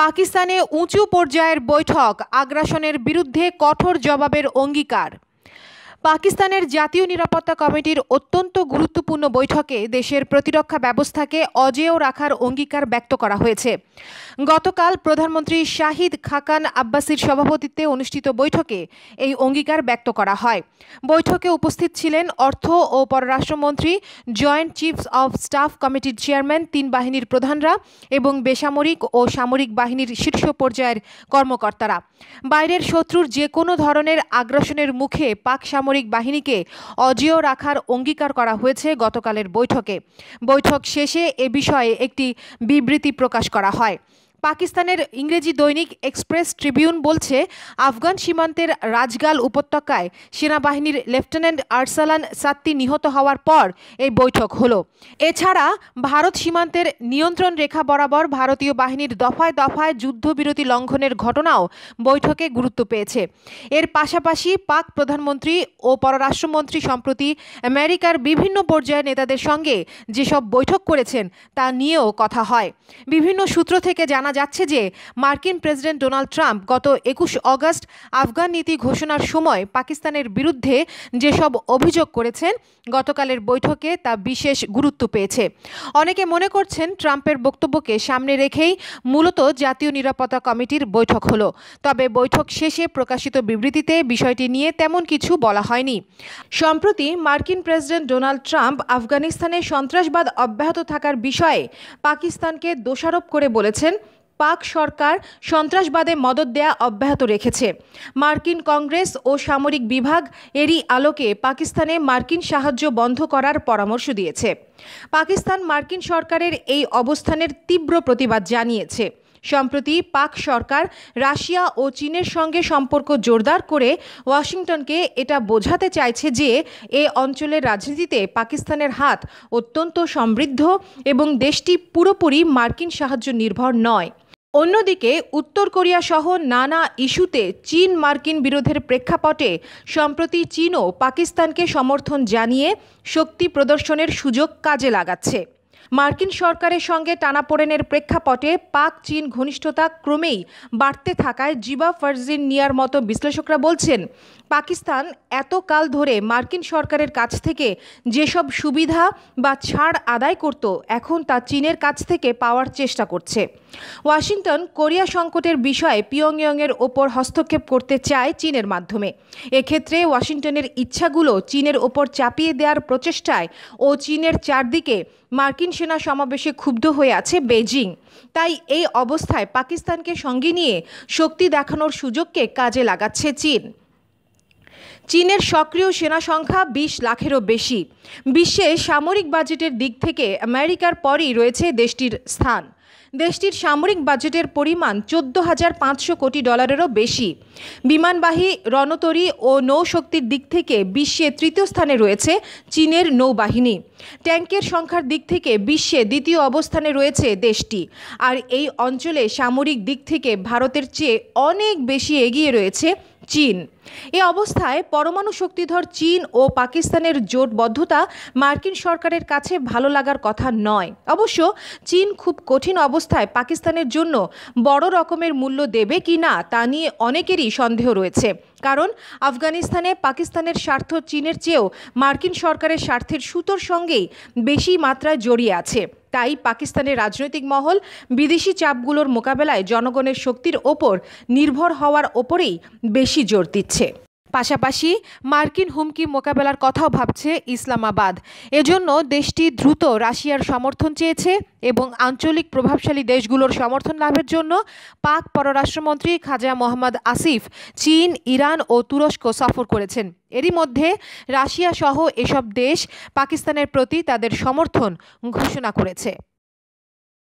পাকিস্তানে উঁচু পর্যায়ের বৈঠক আগ্রাসনের বিরুদ্ধে কঠোর জবাবের অঙ্গীকার পাকিস্তানের জাতীয় নিরাপত্তা কমিটির অত্যন্ত গুরুত্বপূর্ণ বৈঠকে দেশের প্রতিরক্ষা ব্যবস্থাকে অজেয় রাখার অঙ্গীকার ব্যক্ত করা হয়েছে গতকাল প্রধানমন্ত্রী শাহিদ খাকান আব্বাসির সভাপতিত্বে অনুষ্ঠিত বৈঠকে এই অঙ্গীকার ব্যক্ত করা হয় বৈঠকে উপস্থিত ছিলেন অর্থ ও পররাষ্ট্রমন্ত্রী জয়েন্ট চিফস অব স্টাফ কমিটির চেয়ারম্যান তিন বাহিনীর প্রধানরা এবং বেসামরিক ও সামরিক বাহিনীর শীর্ষ পর্যায়ের কর্মকর্তারা বাইরের শত্রুর যে কোনো ধরনের আগ্রাসনের মুখে পাক সামরিক সামরিক বাহিনীকে অজেয় রাখার অঙ্গীকার করা হয়েছে গতকালের বৈঠকে বৈঠক শেষে এ বিষয়ে একটি বিবৃতি প্রকাশ করা হয় পাকিস্তানের ইংরেজি দৈনিক এক্সপ্রেস ট্রিবিউন বলছে আফগান সীমান্তের রাজগাল উপত্যকায় সেনাবাহিনীর লেফটেন্যান্ট আরসালান সাত্তি নিহত হওয়ার পর এই বৈঠক হলো এছাড়া ভারত সীমান্তের নিয়ন্ত্রণ রেখা বরাবর ভারতীয় বাহিনীর দফায় দফায় যুদ্ধবিরতি লঙ্ঘনের ঘটনাও বৈঠকে গুরুত্ব পেয়েছে এর পাশাপাশি পাক প্রধানমন্ত্রী ও পররাষ্ট্রমন্ত্রী সম্প্রতি আমেরিকার বিভিন্ন পর্যায়ের নেতাদের সঙ্গে যেসব বৈঠক করেছেন তা নিয়েও কথা হয় বিভিন্ন সূত্র থেকে জানা জানা যাচ্ছে যে মার্কিন প্রেসিডেন্ট ডোনাল্ড ট্রাম্প গত একুশ অগস্ট আফগান নীতি ঘোষণার সময় পাকিস্তানের বিরুদ্ধে যেসব অভিযোগ করেছেন গতকালের বৈঠকে তা বিশেষ গুরুত্ব পেয়েছে অনেকে মনে করছেন ট্রাম্পের বক্তব্যকে সামনে রেখেই মূলত জাতীয় নিরাপত্তা কমিটির বৈঠক হলো তবে বৈঠক শেষে প্রকাশিত বিবৃতিতে বিষয়টি নিয়ে তেমন কিছু বলা হয়নি সম্প্রতি মার্কিন প্রেসিডেন্ট ডোনাল্ড ট্রাম্প আফগানিস্তানে সন্ত্রাসবাদ অব্যাহত থাকার বিষয়ে পাকিস্তানকে দোষারোপ করে বলেছেন পাক সরকার সন্ত্রাসবাদে মদত দেয়া অব্যাহত রেখেছে মার্কিন কংগ্রেস ও সামরিক বিভাগ এরই আলোকে পাকিস্তানে মার্কিন সাহায্য বন্ধ করার পরামর্শ দিয়েছে পাকিস্তান মার্কিন সরকারের এই অবস্থানের তীব্র প্রতিবাদ জানিয়েছে সম্প্রতি পাক সরকার রাশিয়া ও চীনের সঙ্গে সম্পর্ক জোরদার করে ওয়াশিংটনকে এটা বোঝাতে চাইছে যে এ অঞ্চলের রাজনীতিতে পাকিস্তানের হাত অত্যন্ত সমৃদ্ধ এবং দেশটি পুরোপুরি মার্কিন সাহায্য নির্ভর নয় অন্যদিকে উত্তর কোরিয়া সহ নানা ইস্যুতে চীন মার্কিন বিরোধের প্রেক্ষাপটে সম্প্রতি চীনও পাকিস্তানকে সমর্থন জানিয়ে শক্তি প্রদর্শনের সুযোগ কাজে লাগাচ্ছে মার্কিন সরকারের সঙ্গে টানাপোড়েনের প্রেক্ষাপটে পাক চীন ঘনিষ্ঠতা ক্রমেই বাড়তে থাকায় জিবা ফারজিন নিয়ার মতো বিশ্লেষকরা বলছেন পাকিস্তান এতকাল ধরে মার্কিন সরকারের কাছ থেকে যেসব সুবিধা বা ছাড় আদায় করত এখন তা চীনের কাছ থেকে পাওয়ার চেষ্টা করছে ওয়াশিংটন কোরিয়া সংকটের বিষয়ে ইয়ংয়ের ওপর হস্তক্ষেপ করতে চায় চীনের মাধ্যমে এক্ষেত্রে ওয়াশিংটনের ইচ্ছাগুলো চীনের ওপর চাপিয়ে দেওয়ার প্রচেষ্টায় ও চীনের চারদিকে মার্কিন চীন সেনা সমাবেশে ক্ষুব্ধ হয়ে আছে বেজিং তাই এই অবস্থায় পাকিস্তানকে সঙ্গে নিয়ে শক্তি দেখানোর সুযোগকে কাজে লাগাচ্ছে চীন চীনের সক্রিয় সেনা সংখ্যা বিশ লাখেরও বেশি বিশ্বে সামরিক বাজেটের দিক থেকে আমেরিকার পরই রয়েছে দেশটির স্থান দেশটির সামরিক বাজেটের পরিমাণ চোদ্দ হাজার পাঁচশো কোটি ডলারেরও বেশি বিমানবাহী রণতরী ও নৌশক্তির দিক থেকে বিশ্বে তৃতীয় স্থানে রয়েছে চীনের নৌবাহিনী ট্যাঙ্কের সংখ্যার দিক থেকে বিশ্বে দ্বিতীয় অবস্থানে রয়েছে দেশটি আর এই অঞ্চলে সামরিক দিক থেকে ভারতের চেয়ে অনেক বেশি এগিয়ে রয়েছে চীন এ অবস্থায় পরমাণু শক্তিধর চীন ও পাকিস্তানের জোটবদ্ধতা মার্কিন সরকারের কাছে ভালো লাগার কথা নয় অবশ্য চীন খুব কঠিন অবস্থায় পাকিস্তানের জন্য বড় রকমের মূল্য দেবে কি না তা নিয়ে অনেকেরই সন্দেহ রয়েছে কারণ আফগানিস্তানে পাকিস্তানের স্বার্থ চীনের চেয়েও মার্কিন সরকারের স্বার্থের সুতোর সঙ্গেই বেশি মাত্রায় জড়িয়ে আছে তাই পাকিস্তানের রাজনৈতিক মহল বিদেশি চাপগুলোর মোকাবেলায় জনগণের শক্তির ওপর নির্ভর হওয়ার ওপরেই বেশি জোর দিচ্ছে পাশাপাশি মার্কিন হুমকি মোকাবেলার কথাও ভাবছে ইসলামাবাদ এজন্য দেশটি দ্রুত রাশিয়ার সমর্থন চেয়েছে এবং আঞ্চলিক প্রভাবশালী দেশগুলোর সমর্থন লাভের জন্য পাক পররাষ্ট্রমন্ত্রী খাজা মোহাম্মদ আসিফ চীন ইরান ও তুরস্ক সফর করেছেন এরই মধ্যে রাশিয়া সহ এসব দেশ পাকিস্তানের প্রতি তাদের সমর্থন ঘোষণা করেছে